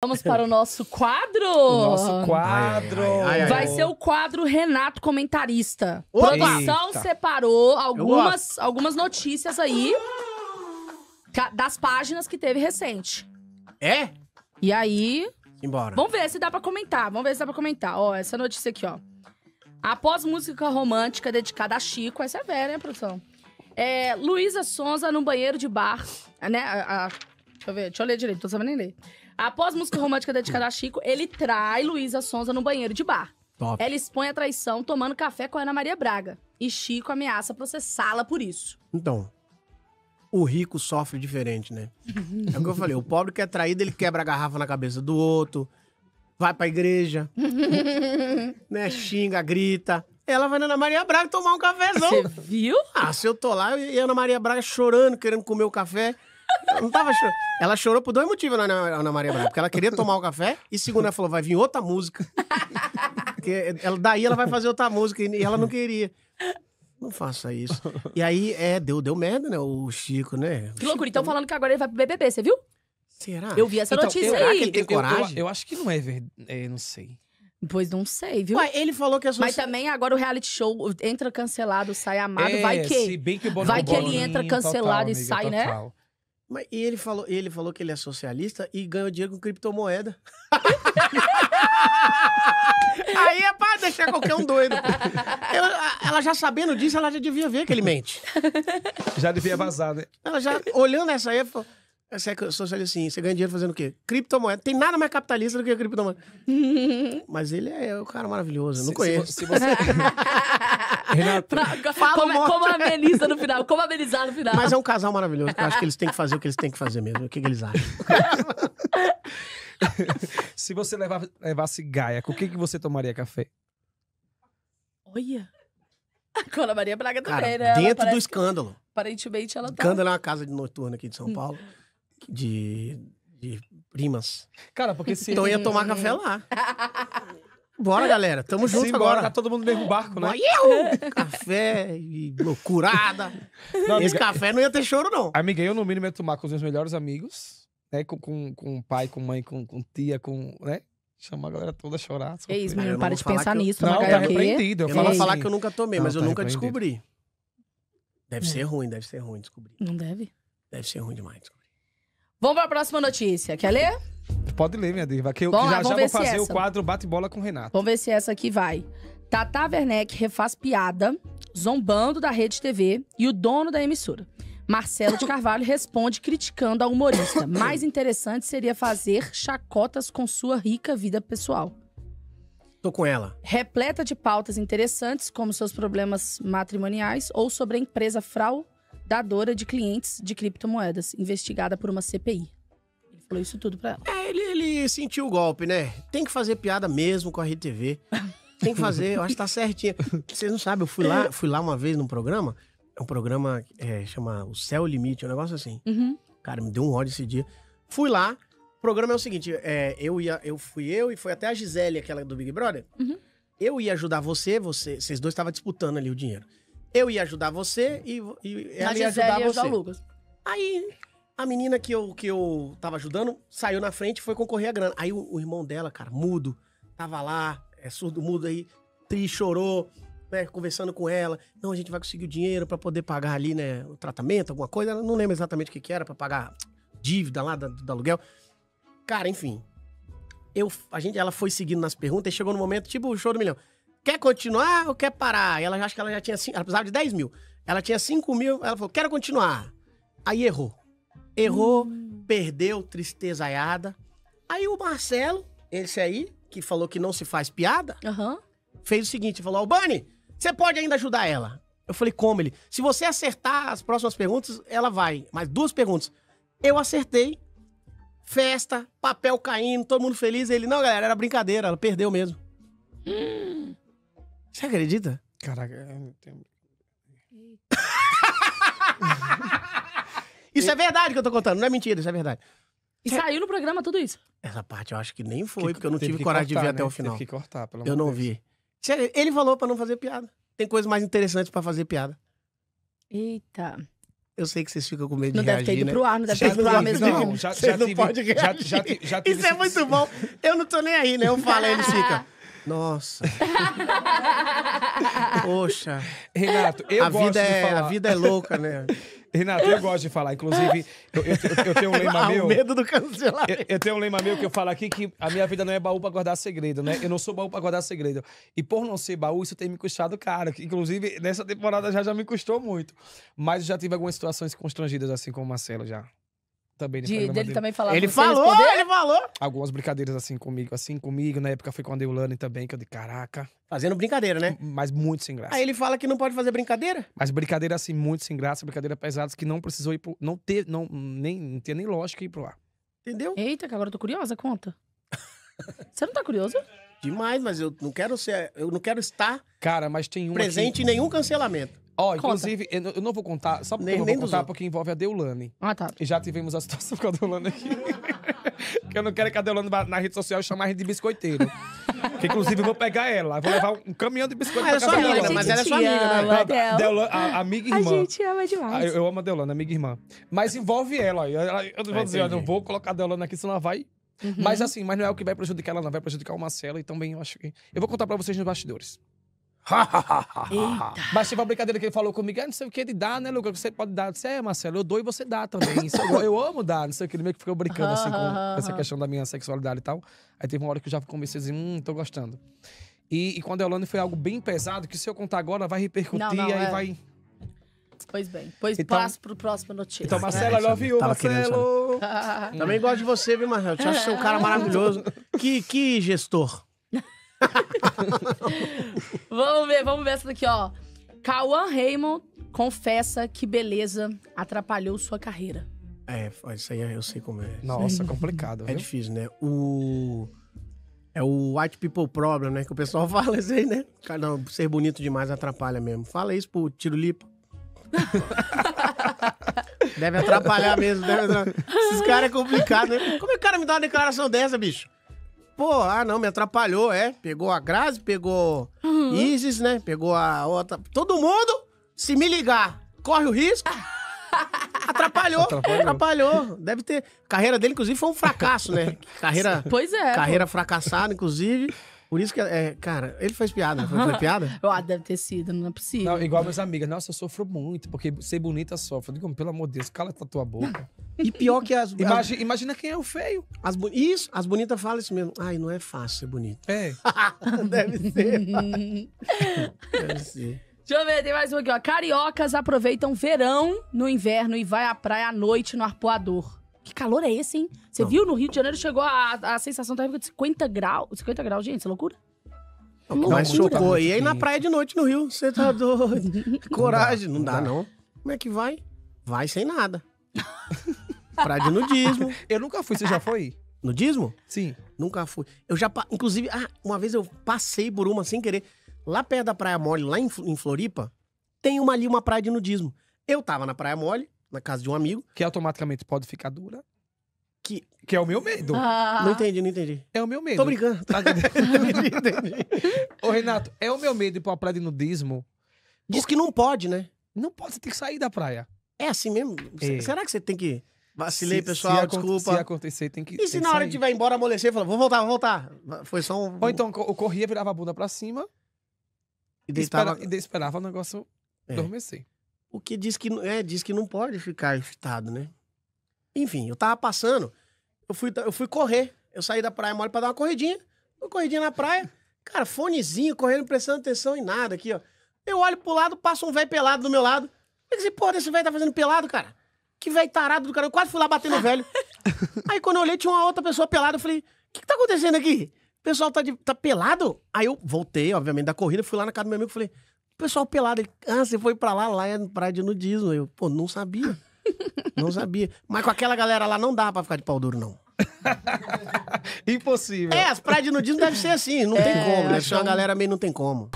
Vamos para o nosso quadro! nosso quadro! Ai, ai, ai, Vai ser o quadro Renato Comentarista. Opa! Produção separou algumas, algumas notícias aí das páginas que teve recente. É? E aí. Embora. Vamos ver se dá para comentar. Vamos ver se dá para comentar. Ó, essa notícia aqui, ó. Após música romântica dedicada a Chico, essa é velha, né, produção? É, Luísa Sonza no banheiro de bar, né? A, a, deixa eu ver, deixa eu ler direito, não tô sabendo nem ler. Após música romântica dedicada a Chico, ele trai Luísa Sonza no banheiro de bar. Top. Ela expõe a traição tomando café com a Ana Maria Braga. E Chico ameaça processá-la por isso. Então, o rico sofre diferente, né? É o que eu falei, o pobre que é traído, ele quebra a garrafa na cabeça do outro, vai pra igreja, né, xinga, grita. Ela vai na Ana Maria Braga tomar um cafezão. Você viu? Ah, se eu tô lá e a Ana Maria Braga chorando, querendo comer o café. Ela não tava chorando. Ela chorou por dois motivos, Ana, Ana Maria Braga. Porque ela queria tomar o café e, segundo, ela falou, vai vir outra música. Porque ela, daí ela vai fazer outra música e ela não queria. Não faça isso. E aí, é, deu, deu merda, né? O Chico, né? Que loucura. Então, falando que agora ele vai pro BBB, você viu? Será? Eu vi essa então, notícia será aí. Que ele tem eu, coragem? Eu, eu, acho que não é verdade. É, não sei. Pois não sei, viu? Ué, ele falou que as Mas também agora o reality show entra cancelado, sai amado, é, vai que. bem que o vai que ele entra cancelado total, e amiga, sai, né? total. né? Mas, e ele falou, ele falou que ele é socialista e ganhou dinheiro com criptomoeda. Aí é pra deixar qualquer um doido. Ela, ela, já sabendo disso, ela já devia ver que ele mente. Já devia vazar, né? Ela já, olhando essa aí, falou, você é socialista sim, você ganha dinheiro fazendo o quê? Criptomoeda. Tem nada mais capitalista do que a criptomoeda. Mas ele é o um cara maravilhoso, eu não se, conheço. Se, se você... Renato. Pra, fala como, como ameniza no final. Como amenizar no final. Mas é um casal maravilhoso. Eu acho que eles têm que fazer o que eles têm que fazer mesmo. O que, que eles acham? Se você levar, levasse Gaia, com o que, que você tomaria café? Olha. Com a Maria Braga também, Cara, né? Dentro do escândalo. Que, aparentemente ela tá. Escândalo é uma casa de noturna aqui de São hum. Paulo. de de primas. Cara, porque se. Então ia tomar café lá. Bora, é. galera. Tamo junto Sim, agora. Tá todo mundo no mesmo barco, né? eu, Café e loucurada. Não, Esse café não ia ter choro, não. Amiga, eu no mínimo ia tomar com os meus melhores amigos, né? Com, com, com pai, com mãe, com, com tia, com... né? Chama a galera toda a chorar. É isso, menino. Para de pensar eu... nisso. Não, tá repreendido. Eu, eu falo falar assim. que eu nunca tomei, não, mas eu tá nunca descobri. Deve hum. ser ruim, deve ser ruim descobrir. Não deve? Deve ser ruim demais descobrir. Vamos para a próxima notícia. Quer ler? Pode ler, minha diva, que eu Bom, já, já vou fazer essa. o quadro bate-bola com o Renato. Vamos ver se essa aqui vai. Tata Werneck refaz piada, zombando da Rede TV e o dono da emissora. Marcelo de Carvalho responde criticando a humorista. Mais interessante seria fazer chacotas com sua rica vida pessoal. Tô com ela. Repleta de pautas interessantes, como seus problemas matrimoniais ou sobre a empresa fraudadora de clientes de criptomoedas, investigada por uma CPI falou isso tudo pra ela. É, ele, ele sentiu o golpe, né? Tem que fazer piada mesmo com a Rede TV. Tem que fazer, eu acho que tá certinho. Vocês não sabem, eu fui lá, fui lá uma vez num programa, é um programa é, chama O Céu Limite, um negócio assim. Uhum. Cara, me deu um ódio esse dia. Fui lá, o programa é o seguinte: é, eu ia, eu fui eu e foi até a Gisele, aquela do Big Brother. Uhum. Eu ia ajudar você, você, vocês dois estavam disputando ali o dinheiro. Eu ia ajudar você e, e ela a ia Gisele ajudar ia você. Ajudar o Lucas. Aí a menina que eu, que eu tava ajudando saiu na frente e foi concorrer a grana. Aí o, o, irmão dela, cara, mudo, tava lá, é surdo mudo aí, triste, chorou, né, conversando com ela. Não, a gente vai conseguir o dinheiro para poder pagar ali, né, o tratamento, alguma coisa. Ela não lembra exatamente o que, que era para pagar dívida lá do aluguel. Cara, enfim. Eu, a gente, ela foi seguindo nas perguntas e chegou no momento, tipo, o show do milhão. Quer continuar ou quer parar? E ela acho que ela já tinha. Assim, ela precisava de 10 mil. Ela tinha 5 mil, ela falou, quero continuar. Aí errou. Errou, hum. perdeu, tristezaiada. Aí o Marcelo, esse aí, que falou que não se faz piada, uhum. fez o seguinte: falou, Albani, você pode ainda ajudar ela. Eu falei, como ele? Se você acertar as próximas perguntas, ela vai. Mas duas perguntas. Eu acertei. Festa, papel caindo, todo mundo feliz. Ele, não, galera, era brincadeira, ela perdeu mesmo. Hum. Você acredita? Caraca, eu não tenho. Isso é verdade que eu tô contando, não é mentira, isso é verdade. E saiu no programa tudo isso? Essa parte eu acho que nem foi, porque eu não Teve tive coragem de ver até o né? final. Teve que cortar, pelo Eu não Deus. vi. ele falou pra não fazer piada. Tem coisas mais interessantes pra fazer piada. Eita. Eu sei que vocês ficam com medo Não de deve né? ter ido pro ar, não deve ter ido pro ar mesmo, não. Já, já não tive, já, reagir. já, já tive Isso é muito bom. Eu não tô nem aí, né? Eu falo, aí ele fica. Nossa. Poxa. Renato, eu a gosto vida de é, falar. a vida é louca, né? Renato, eu gosto de falar. Inclusive, eu, eu, eu tenho um lema ah, meu. O medo do cancelamento. Eu, eu, tenho um lema meu que eu falo aqui que a minha vida não é baú para guardar segredo, né? Eu não sou baú para guardar segredo. E por não ser baú, isso tem me custado caro. Inclusive, nessa temporada já, já me custou muito. Mas já tive algumas situações constrangidas, assim como o Marcelo já. Também né, de, dele, dele, também falava. Ele falou, responder. ele falou. Algumas brincadeiras assim comigo, assim comigo. Na época foi com a Deulane também, que eu dei, caraca. Fazendo brincadeira, né? Mas muito sem graça. Aí ele fala que não pode fazer brincadeira. Mas brincadeira assim, muito sem graça, brincadeira pesada, que não precisou ir pro. Não ter, não, nem, não nem lógica ir pro ar. Entendeu? Eita, que agora eu tô curiosa, conta. Você não tá curioso? Demais, mas eu não quero ser. Eu não quero estar. Cara, mas tem um. Presente aqui... em nenhum cancelamento. Ó, oh, inclusive, eu não vou contar, só porque nem, eu vou contar porque envolve a Deulane. Ah, tá. E já tivemos a situação com a Deulane aqui. que eu não quero que a Deulane na rede social chamar a gente de biscoiteiro. que inclusive eu vou pegar ela, vou levar um caminhão de biscoito ah, pra é casa dela. Amiga, mas ela é sua amiga, né? Del... Deulane, a, amiga irmã. A gente ama demais. Ah, eu, eu amo a Deulane, amiga e irmã. Mas envolve ela. Eu, eu não vou dizer, eu não vou colocar a Deulane aqui, senão ela vai Uhum. Mas assim, mas não é o que vai prejudicar ela, não. Vai prejudicar o Marcelo e também eu acho que. Eu vou contar pra vocês nos bastidores. Mas tipo a brincadeira que ele falou comigo, ah, não sei o que ele dá, né, Lucas? Você pode dar. Eu disse, é, Marcelo, eu dou e você dá também. eu, é eu, amo dar, não sei o que. Ele meio que ficou brincando assim com essa questão da minha sexualidade e tal. Aí teve uma hora que eu já comecei a dizer, hum, tô gostando. E, e quando a Elane foi algo bem pesado, que se eu contar agora vai repercutir, não, não, aí é... vai. Pois bem, pois então, para pro próximo notícia. Então, Marcelo, é. I love you, Marcelo. Também gosto de você, viu, Marcelo? Te acho que você é um cara maravilhoso. que, que gestor. vamos ver, vamos ver essa daqui, ó. Cauã Raymond confessa que beleza atrapalhou sua carreira. É, isso aí eu sei como é. Nossa, complicado. É difícil, né? O. É o white people problem, né? Que o pessoal fala isso aí, né? Não, ser bonito demais atrapalha mesmo. Fala isso pro Lipo. deve atrapalhar mesmo. Deve atrapalhar. Esses caras é complicado, né? Como é que o cara me dá uma declaração dessa, bicho? pô, ah, não, me atrapalhou, é. Pegou a Grazi, pegou uhum. Isis, né? Pegou a outra. Todo mundo, se me ligar, corre o risco. Atrapalhou, atrapalhou, atrapalhou. Deve ter. A carreira dele, inclusive, foi um fracasso, né? Carreira. Pois é. Carreira pô. fracassada, inclusive. Por isso que, é, cara, ele fez piada. Né? Foi, foi piada? ah, deve ter sido, não é possível. Não, igual minhas amigas. Nossa, eu sofro muito, porque ser bonita sofre. digo, pelo amor de Deus, cala a tua boca. E pior que as. Imagina, as, imagina quem é o feio. As, isso, as bonitas falam isso mesmo. Ai, não é fácil ser bonito. É. deve ser. deve ser. Deixa eu ver, tem mais um aqui, ó. Cariocas aproveitam verão no inverno e vai à praia à noite no arpoador. Que calor é esse, hein? Você viu? No Rio de Janeiro chegou a, a sensação térmica de 50 graus. 50 graus, gente, isso é loucura? O loucura. Mas chocou. é aí na praia de noite no Rio, você tá doido. Coragem, não dá, não dá, não. Como é que vai? Vai sem nada. praia de nudismo. Eu nunca fui, você já foi? Nudismo? Sim. Nunca fui. Eu já, inclusive, ah, uma vez eu passei por uma sem querer. Lá perto da Praia Mole, lá em, em Floripa, tem uma ali, uma praia de nudismo. Eu tava na Praia Mole, na casa de um amigo. Que automaticamente pode ficar dura. Que, que é o meu medo. Ah. Não entendi, não entendi. É o meu medo. Tô brincando. Tá... entendi, Ô, Renato, é o meu medo ir pra praia de nudismo. Diz que não pode, né? Não pode, você tem que sair da praia. É assim mesmo? É. Será que você tem que. Vacilei, se, pessoal, se desculpa. Se acontecer, tem que. E se na hora tiver embora amolecer, falou vou voltar, vou voltar. Foi só um. Ou então, eu corria, virava a bunda pra cima. E, deitava... e, esperava, e esperava o negócio é. adormecer. O que diz que, é, diz que não pode ficar excitado, né? Enfim, eu tava passando, eu fui, eu fui correr. Eu saí da praia mole pra dar uma corridinha. Uma corridinha na praia. Cara, fonezinho, correndo, prestando atenção em nada aqui, ó. Eu olho pro lado, passa um velho pelado do meu lado. eu disse porra, esse desse velho tá fazendo pelado, cara? Que velho tarado do cara. Eu quase fui lá bater no velho. Aí quando eu olhei, tinha uma outra pessoa pelada. Eu falei, o que, que tá acontecendo aqui? O pessoal tá, de, tá pelado? Aí eu voltei, obviamente, da corrida, fui lá na casa do meu amigo e falei, pessoal pelado. Ele, ah, você foi pra lá, lá é praia de nudismo. Eu, pô, não sabia. não sabia. Mas com aquela galera lá não dá pra ficar de pau duro, não. Impossível. É, as praias de nudismo devem ser assim, não é, tem como. Deve ser uma galera meio não tem como.